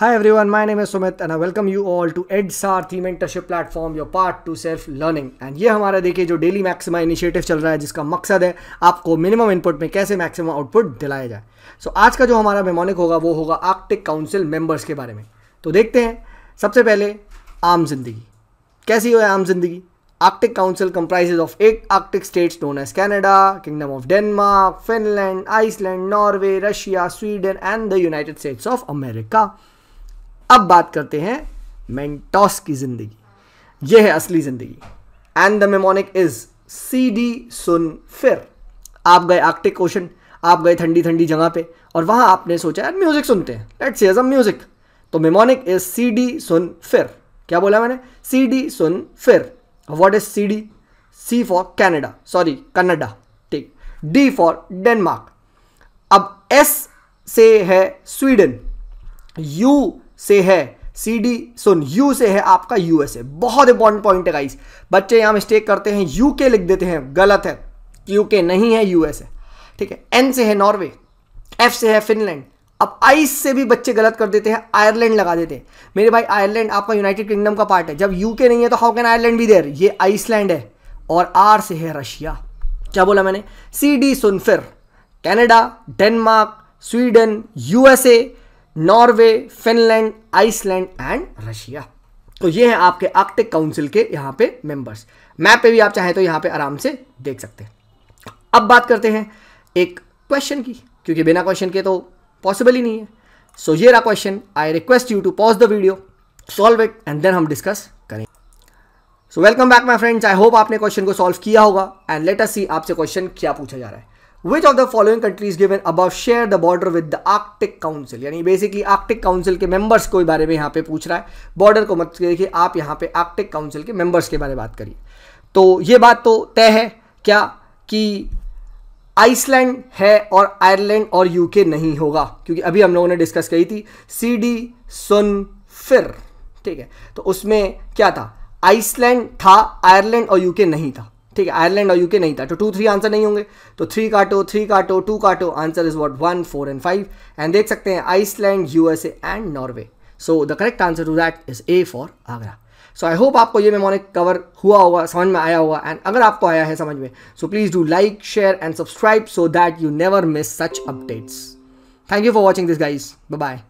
Hi everyone, my name is Sumit and I welcome you all to EdSAR Theme Mentorship Platform, your part to self learning. And ये हमारा देखिए जो Daily Maxima Initiative चल रहा है जिसका मकसद है आपको minimum input में कैसे maximum output दिलाया जाए so, आज का जो हमारा मेमोनिक होगा वो होगा Arctic Council members के बारे में तो देखते हैं सबसे पहले आम जिंदगी कैसी हो है आम जिंदगी Arctic Council comprises of eight Arctic states known as Canada, Kingdom of Denmark, Finland, Iceland, Norway, Russia, Sweden, and the United States of America. अब बात करते हैं मेंटॉस की ज़िंदगी यह है असली ज़िंदगी and the mnemonic is C D सुन फिर आप गए आर्कटिक ओशन आप गए ठंडी ठंडी जगह पे और वहां आपने सोचा यार म्यूज़िक सुनते हैं लेट्स सी अ म्यूज़िक तो मेमोनिक इज़ सी डी सुन फिर क्या बोला मैंने सी डी सुन फिर what is C D C for Canada sorry Canada ठीक डी फॉर डेनमार्क अब एस से है स्वीडन यू से है सी डी सुन यू से है आपका यूएसए बहुत इंपॉर्टेंट पॉइंट है गाइस बच्चे यहां मिस्टेक करते हैं यूके लिख देते हैं गलत है यूके नहीं है यूएसए ठीक है एन से है नॉर्वे एफ से है फिनलैंड अब आइस से भी बच्चे गलत कर देते हैं आयरलैंड लगा देते हैं मेरे भाई आयरलैंड आपका यूनाइटेड किंगडम का पार्ट है जब यूके नहीं है तो हाउ कैन आयरलैंड भी देर ये आइसलैंड है और आर से है रशिया क्या बोला मैंने सी डी सुनफिर Canada Denmark Sweden USA Norway Finland Iceland and Russia तो ये हैं आपके आर्कटिक काउंसिल के यहाँ पे मेंबर्स मैप पे भी आप चाहें तो यहाँ पे आराम से देख सकते हैं अब बात करते हैं एक क्वेश्चन की क्योंकि बिना क्वेश्चन के तो पॉसिबल ही नहीं है सो ये रहा question I request you to pause the video solve it and then हम डिस्कस करें so welcome back my friends I hope आपने क्वेश्चन को सॉल्व किया होगा एंड लेट अस सी आपसे क्वेश्चन क्या पूछा जा रहा है which of the following countries given above share the border with the Arctic council यानी बेसिकली आर्टिक काउंसिल के मेंबर्स को बारे में यहाँ पे पूछ रहा है बॉर्डर को मत देखिए आप यहाँ पे आर्टिक काउंसिल के मेंबर्स के बारे में बात करिए तो ये बात तो तय है क्या कि आइसलैंड है और आयरलैंड और यूके नहीं होगा क्योंकि अभी हम लोगों ने डिस्कस करी थी सी डी सुन फिर ठीक है तो उसमें क्या था आइसलैंड था आयरलैंड और यूके नहीं था ठीक है आयरलैंड और यूके नहीं था तो टू थ्री आंसर नहीं होंगे तो थ्री काटो थ्री काटो टू काटो answer is what one four and five and देख सकते हैं Iceland USA and Norway so the correct answer to that is A for Agra so I hope आपको ये मेमोनिक कवर हुआ होगा समझ में आया होगा एंड अगर आपको आया है समझ में so please do like share and subscribe so that you never miss such updates thank you for watching this guys bye